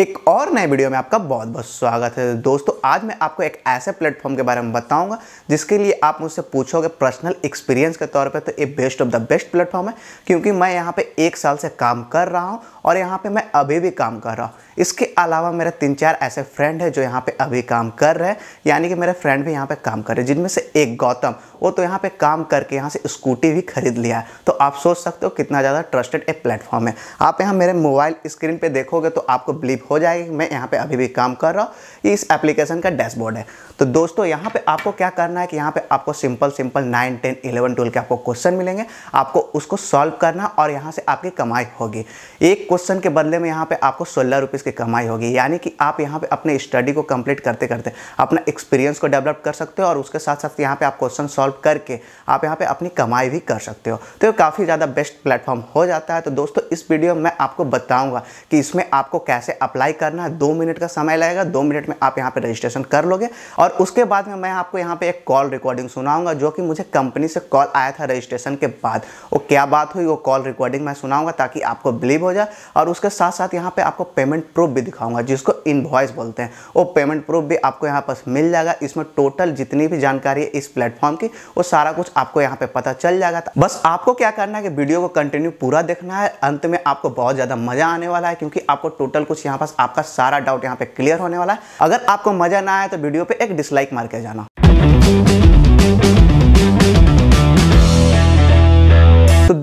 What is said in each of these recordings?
एक और नए वीडियो में आपका बहुत बहुत स्वागत है दोस्तों आज मैं आपको एक ऐसे प्लेटफॉर्म के बारे में बताऊंगा जिसके लिए आप मुझसे पूछोगे पर्सनल एक्सपीरियंस के तौर पे तो ये best of the best platform है क्योंकि मैं यहाँ पे एक साल से काम कर रहा हूँ और यहाँ पे मैं अभी भी काम कर रहा हूँ इसके अलावा मेरे तीन चार ऐसे फ्रेंड है जो यहाँ पर अभी काम कर रहे हैं यानी कि मेरे फ्रेंड भी यहाँ पर काम कर रहे हैं जिनमें से एक गौतम वो तो यहाँ पे काम करके यहाँ से स्कूटी भी खरीद लिया है तो आप सोच सकते हो कितना ज़्यादा ट्रस्टेड एक प्लेटफॉर्म है आप यहाँ मेरे मोबाइल स्क्रीन पे देखोगे तो आपको बिलीव हो जाएगी मैं यहाँ पे अभी भी काम कर रहा हूँ ये इस एप्लीकेशन का डैशबोर्ड है तो दोस्तों यहाँ पर आपको क्या करना है कि यहाँ पर आपको simple simple nine ten eleven twelve के आपको क्वेश्चन मिलेंगे आपको उसको सॉल्व करना और यहाँ से आपकी कमाई होगी एक क्वेश्चन के बदले में यहाँ पर आपको सोलह रुपीज़ की कमाई होगी यानी कि आप यहाँ पर अपने स्टडी को कंप्लीट करते करते अपना एक्सपीरियंस को डेवलप कर सकते हो और उसके साथ साथ यहाँ पे आप क्वेश्चन सॉल्व आउट करके आप यहाँ पे अपनी कमाई भी कर सकते हो तो ये काफ़ी ज़्यादा बेस्ट प्लेटफॉर्म हो जाता है तो दोस्तों इस वीडियो में मैं आपको बताऊँगा कि इसमें आपको कैसे अप्लाई करना है दो मिनट का समय लगेगा दो मिनट में आप यहाँ पर रजिस्ट्रेशन कर लोगे और उसके बाद में मैं आपको यहाँ पर एक कॉल रिकॉर्डिंग सुनाऊँगा जो कि मुझे कंपनी से कॉल आया था रजिस्ट्रेशन के बाद वो क्या बात हुई वो कॉल रिकॉर्डिंग मैं सुनाऊँगा ताकि आपको बिलीव हो जाए और उसके साथ साथ यहाँ पर आपको पेमेंट प्रूफ भी दिखाऊँगा जिसको इनवॉइस बोलते हैं वो पेमेंट प्रूफ भी आपको यहाँ पर मिल जाएगा इसमें टोटल जितनी भी जानकारी है इस प्लेटफॉर्म की वो सारा कुछ आपको यहाँ पे पता चल जाएगा बस आपको क्या करना है कि वीडियो को कंटिन्यू पूरा देखना है अंत में आपको बहुत ज़्यादा मज़ा आने वाला है क्योंकि आपको टोटल कुछ यहाँ पास आपका सारा डाउट यहाँ पे क्लियर होने वाला है अगर आपको मज़ा ना आए तो वीडियो पे एक डिसलाइक मार के जाना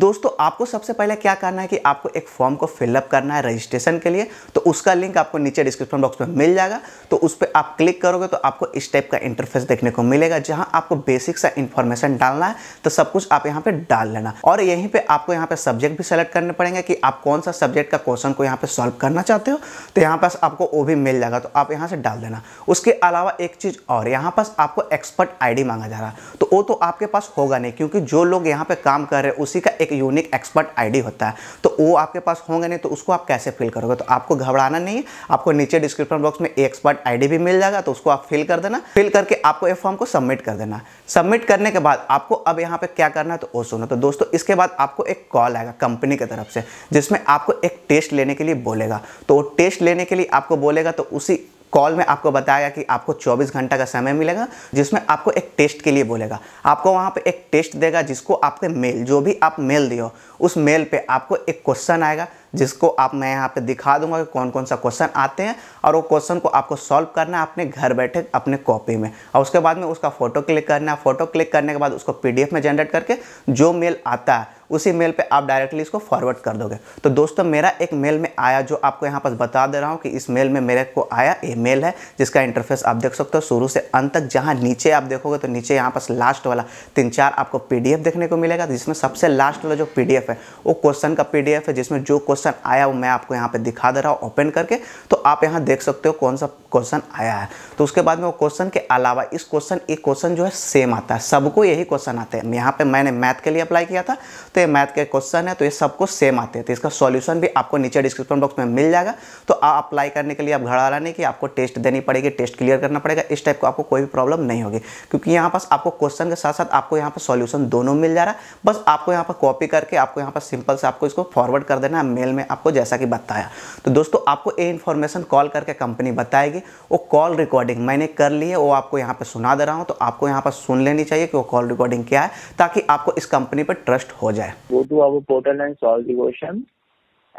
दोस्तों आपको सबसे पहले क्या करना है कि आपको एक फॉर्म को फिलअप करना है रजिस्ट्रेशन के लिए तो उसका लिंक आपको नीचे डिस्क्रिप्शन बॉक्स में मिल जाएगा तो उस पर आप क्लिक करोगे तो आपको इस टाइप का इंटरफेस देखने को मिलेगा जहां आपको बेसिक सा इंफॉर्मेशन डालना है तो सब कुछ आप यहाँ पे डाल लेना और यहीं पर आपको यहाँ पे सब्जेक्ट भी सेलेक्ट करने पड़ेंगे कि आप कौन सा सब्जेक्ट का क्वेश्चन को यहाँ पे सॉल्व करना चाहते हो तो यहाँ पास आपको वो भी मिल जाएगा तो आप यहाँ से डाल देना उसके अलावा एक चीज़ और यहाँ पास आपको एक्सपर्ट आई मांगा जा रहा है तो वो तो आपके पास होगा नहीं क्योंकि जो लोग यहाँ पे काम कर रहे हैं उसी का एक यूनिक एक्सपर्ट आईडी होता है तो वो आपके पास होंगे नहीं तो उसको आप कैसे फिल करोगे तो आपको घबराना नहीं है आपको नीचे डिस्क्रिप्शन बॉक्स में एक्सपर्ट आईडी भी मिल जाएगा तो उसको आप फिल कर देना फिल करके आपको ये फॉर्म को सबमिट कर देना सबमिट करने के बाद आपको अब यहाँ पे क्या करना है तो वो सुनो तो दोस्तों इसके बाद आपको एक कॉल आएगा कंपनी की तरफ से जिसमें आपको एक टेस्ट लेने के लिए बोलेगा तो वो टेस्ट लेने के लिए आपको बोलेगा तो उसी कॉल में आपको बताएगा कि आपको 24 घंटा का समय मिलेगा जिसमें आपको एक टेस्ट के लिए बोलेगा आपको वहाँ पे एक टेस्ट देगा जिसको आपके मेल जो भी आप मेल दिए हो उस मेल पे आपको एक क्वेश्चन आएगा जिसको आप मैं यहाँ पे दिखा दूंगा कि कौन कौन सा क्वेश्चन आते हैं और वो क्वेश्चन को आपको सॉल्व करना है अपने घर बैठे अपने कॉपी में और उसके बाद में उसका फ़ोटो क्लिक करना है फ़ोटो क्लिक करने के बाद उसको पी में जनरेट करके जो मेल आता है उसी मेल पे आप डायरेक्टली इसको फॉरवर्ड कर दोगे तो दोस्तों मेरा एक मेल में आया जो आपको यहाँ पर बता दे रहा हूँ कि इस मेल में मेरे को आया ये मेल है जिसका इंटरफेस आप देख सकते हो शुरू से अंत तक जहाँ नीचे आप देखोगे तो नीचे यहाँ पर लास्ट वाला तीन चार आपको पीडीएफ देखने को मिलेगा जिसमें सबसे लास्ट वाला जो पी है वो क्वेश्चन का पी है जिसमें जो क्वेश्चन क्वेश्चन आया वो मैं आपको यहाँ पे दिखा दे रहा हूँ ओपन करके तो आप यहाँ देख सकते हो कौन सा क्वेश्चन आया है तो उसके बाद में वो क्वेश्चन के अलावा इस क्वेश्चन एक क्वेश्चन जो है सेम आता है सबको यही क्वेश्चन आते हैं यहाँ पे मैंने मैथ के लिए अप्लाई किया था तो ये मैथ के क्वेश्चन है तो ये सबको सेम आते हैं तो इसका सॉल्यूशन भी आपको नीचे डिस्क्रिप्शन बॉक्स में मिल जाएगा तो आप अप्लाई करने के लिए आप घड़ा नहीं की आपको टेस्ट देनी पड़ेगी टेस्ट क्लियर करना पड़ेगा इस टाइप का आपको कोई भी प्रॉब्लम नहीं होगी क्योंकि यहाँ पास आपको क्वेश्चन के साथ साथ आपको यहाँ पर सोल्यूशन दोनों मिल जा रहा है बस आपको यहाँ पर कॉपी करके आपको यहाँ पर सिंपल से आपको इसको फॉरवर्ड कर देना है ईमेल में आपको जैसा कि बताया तो दोस्तों आपको ये इन्फॉर्मेशन कॉल करके कंपनी बताएगी वो कॉल रिकॉर्डिंग मैंने कर ली है वो आपको यहाँ पर सुना दे रहा हूँ तो आपको यहाँ पर सुन लेनी चाहिए कि वो कॉल रिकॉर्डिंग क्या है ताकि आपको इस कंपनी पर ट्रस्ट हो जाए go to our portal and solve the question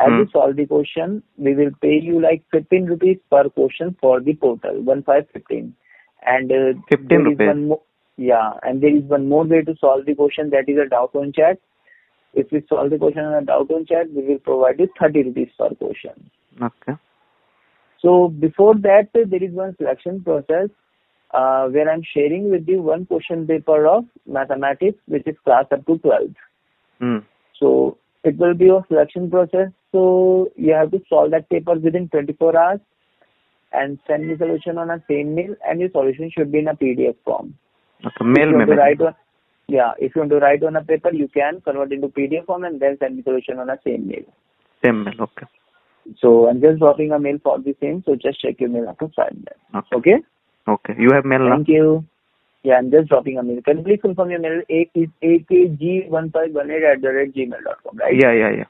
As hmm. you solve the question, we will pay you like 15 rupees per question for the portal, 1515. And uh, 15 rupees. More, yeah, and there is one more way to solve the question that is a down chat. If we solve the question on a on chat, we will provide you 30 rupees per question. Okay. So before that, there is one selection process uh, where I'm sharing with you one question paper of mathematics, which is class up to 12th. Mm. So it will be a selection process. So you have to solve that paper within 24 hours and send me solution on a same mail, and your solution should be in a PDF form. Okay, mail, mail. Yeah. If you want to write on a paper, you can convert into PDF form and then send the solution on a same mail. Same mail, okay. So I'm just dropping a mail for the same. So just check your mail after five minutes. Okay. okay. Okay. You have mail. Thank now? you. Yeah, I'm just dropping a mail. Can you please confirm your mail? A is akg1518 at the rate gmail.com, right? Yeah, yeah, yeah.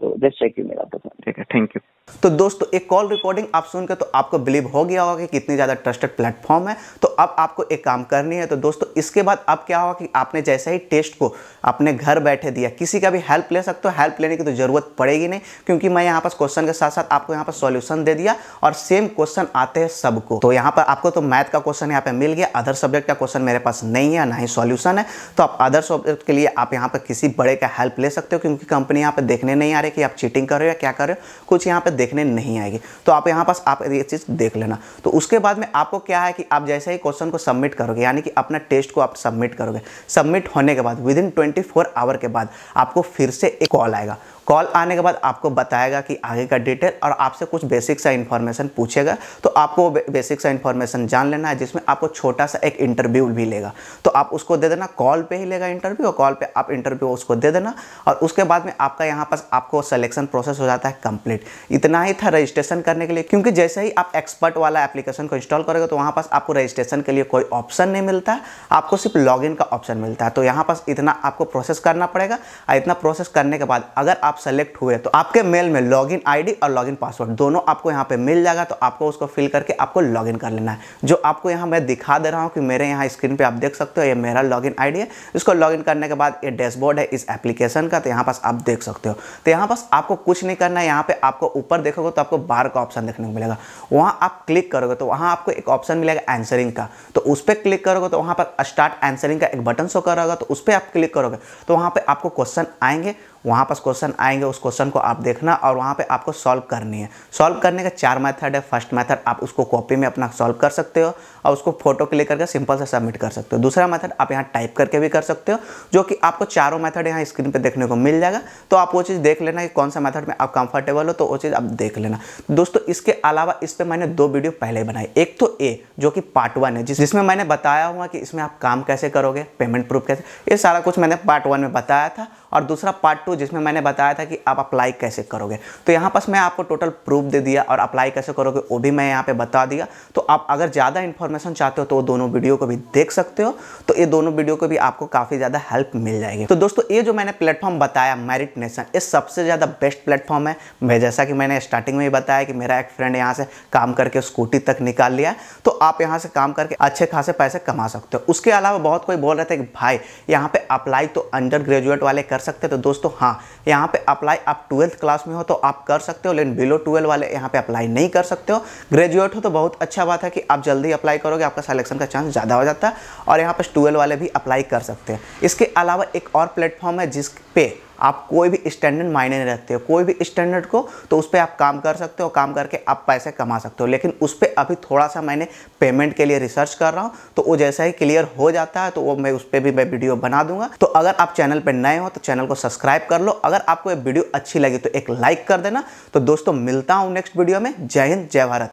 So just check your mail after five. Okay. Thank you. तो दोस्तों एक call recording आप सुनकर तो आपको believe हो गया होगा कि कितनी ज़्यादा ट्रस्टेड प्लेटफॉर्म है तो अब आपको एक काम करनी है तो दोस्तों इसके बाद अब क्या होगा कि आपने जैसे ही टेस्ट को अपने घर बैठे दिया किसी का भी हेल्प ले सकते हो हेल्प लेने की तो ज़रूरत पड़ेगी नहीं क्योंकि मैं यहाँ पर क्वेश्चन के साथ साथ आपको यहाँ पर सोल्यूशन दे दिया और सेम क्वेश्चन आते हैं सबको तो यहाँ पर आपको तो मैथ का क्वेश्चन यहाँ पर मिल गया अदर सब्जेक्ट का क्वेश्चन मेरे पास नहीं है ना ही सोल्यूशन है तो आप अदर सब्जेक्ट के लिए आप यहाँ पर किसी बड़े का हेल्प ले सकते हो क्योंकि कंपनी यहाँ पर देखने नहीं आ रही कि आप चीटिंग कर रहे हो या क्या कर रहे हो कुछ यहाँ पर देखने नहीं आएगी तो आप यहाँ पास आप ये चीज़ देख लेना तो उसके बाद में आपको क्या है कि आप जैसे ही क्वेश्चन को सबमिट करोगे यानी कि अपना टेस्ट को आप सबमिट करोगे सबमिट होने के बाद विद इन ट्वेंटी आवर के बाद आपको फिर से एक कॉल आएगा कॉल आने के बाद आपको बताएगा कि आगे का डिटेल और आपसे कुछ बेसिक सा इन्फॉर्मेशन पूछेगा तो आपको वो बेसिक सा इन्फॉर्मेशन जान लेना है जिसमें आपको छोटा सा एक इंटरव्यू भी लेगा तो आप उसको दे देना कॉल पे ही लेगा इंटरव्यू और कॉल पे आप इंटरव्यू उसको दे देना और उसके बाद में आपका यहाँ पास आपको सलेक्शन प्रोसेस हो जाता है कंप्लीट इतना ही था रजिस्ट्रेशन करने के लिए क्योंकि जैसे ही आप एक्सपर्ट वाला एप्लीकेशन को इंस्टॉल करोगे तो वहाँ पास आपको रजिस्ट्रेशन के लिए कोई ऑप्शन नहीं मिलता आपको सिर्फ लॉग का ऑप्शन मिलता है तो यहाँ पास इतना आपको प्रोसेस करना पड़ेगा और इतना प्रोसेस करने के बाद अगर आप सेलेक्ट हुए तो आपके मेल में लॉगिन आईडी और लॉगिन पासवर्ड दोनों आपको यहाँ पे मिल जाएगा तो आपको उसको फिल करके आपको लॉगिन कर लेना है जो आपको यहाँ मैं दिखा दे रहा हूँ कि मेरे यहाँ स्क्रीन पर आप देख सकते हो ये मेरा लॉगिन आईडी है इसको लॉगिन करने के बाद ये डैशबोर्ड है इस एप्लीकेशन का तो यहाँ पास आप देख सकते हो तो यहाँ पास आपको कुछ नहीं करना है यहाँ पे आपको ऊपर देखोगे तो आपको बार का ऑप्शन देखने को मिलेगा वहाँ आप क्लिक करोगे तो वहाँ आपको एक ऑप्शन मिलेगा आंसरिंग का तो उस पर क्लिक करोगे तो वहाँ पर स्टार्ट आंसरिंग का एक बटन शो करेगा तो उस पर आप क्लिक करोगे तो वहाँ पर आपको क्वेश्चन आएंगे वहाँ पास क्वेश्चन आएंगे उस क्वेश्चन को आप देखना और वहाँ पे आपको सॉल्व करनी है सॉल्व करने का चार मेथड है फर्स्ट मेथड आप उसको कॉपी में अपना सॉल्व कर सकते हो और उसको फोटो क्लिक करके सिंपल से सबमिट कर सकते हो दूसरा मेथड आप यहाँ टाइप करके भी कर सकते हो जो कि आपको चारों मेथड यहाँ स्क्रीन पर देखने को मिल जाएगा तो आप वो चीज़ देख लेना कि कौन सा मैथड में आप कंफर्टेबल हो तो वो चीज़ आप देख लेना दोस्तों इसके अलावा इस पर मैंने दो वीडियो पहले बनाई एक तो ए जो कि पार्ट वन है जिस जिसमें मैंने बताया हुआ कि इसमें आप काम कैसे करोगे पेमेंट प्रूफ कैसे ये सारा कुछ मैंने पार्ट वन में बताया था और दूसरा पार्ट टू जिसमें मैंने बताया था कि आप अप्लाई कैसे करोगे तो यहाँ पास मैं आपको टोटल प्रूफ दे दिया और अप्लाई कैसे करोगे वो भी मैं यहाँ पे बता दिया तो आप अगर ज़्यादा इन्फॉर्मेशन चाहते हो तो वो दोनों वीडियो को भी देख सकते हो तो ये दोनों वीडियो को भी आपको काफ़ी ज़्यादा हेल्प मिल जाएगी तो दोस्तों ये जो मैंने प्लेटफॉर्म बताया मेरिट नेशन ये सबसे ज़्यादा बेस्ट प्लेटफॉर्म है मैं जैसा कि मैंने स्टार्टिंग में ही बताया कि मेरा एक फ्रेंड यहाँ से काम करके स्कूटी तक निकाल लिया तो आप यहाँ से काम करके अच्छे खासे पैसे कमा सकते हो उसके अलावा बहुत कोई बोल रहे थे कि भाई यहाँ पर अप्लाई तो अंडर ग्रेजुएट वाले कर सकते तो दोस्तों हाँ यहाँ पे अप्लाई आप ट्वेल्थ क्लास में हो तो आप कर सकते हो लेकिन बिलो ट्वेल्व वाले यहाँ पे अप्लाई नहीं कर सकते हो ग्रेजुएट हो तो बहुत अच्छा बात है कि आप जल्दी अप्लाई करोगे आपका सिलेक्शन का चांस ज़्यादा हो जाता है और यहाँ पर ट्वेल्व वाले भी अप्लाई कर सकते हैं इसके अलावा एक और प्लेटफॉर्म है जिस पे आप कोई भी स्टैंडर्ड मायने नहीं रखते हो कोई भी स्टैंडर्ड को तो उस पर आप काम कर सकते हो काम करके आप पैसे कमा सकते हो लेकिन उस पर अभी थोड़ा सा मैंने पेमेंट के लिए रिसर्च कर रहा हूँ तो वो जैसा ही क्लियर हो जाता है तो वो मैं उस पर भी मैं वीडियो बना दूंगा तो अगर आप चैनल पर नए हो तो चैनल को सब्सक्राइब कर लो अगर आपको ये वीडियो अच्छी लगी तो एक लाइक कर देना तो दोस्तों मिलता हूँ नेक्स्ट वीडियो में जय हिंद जय भारत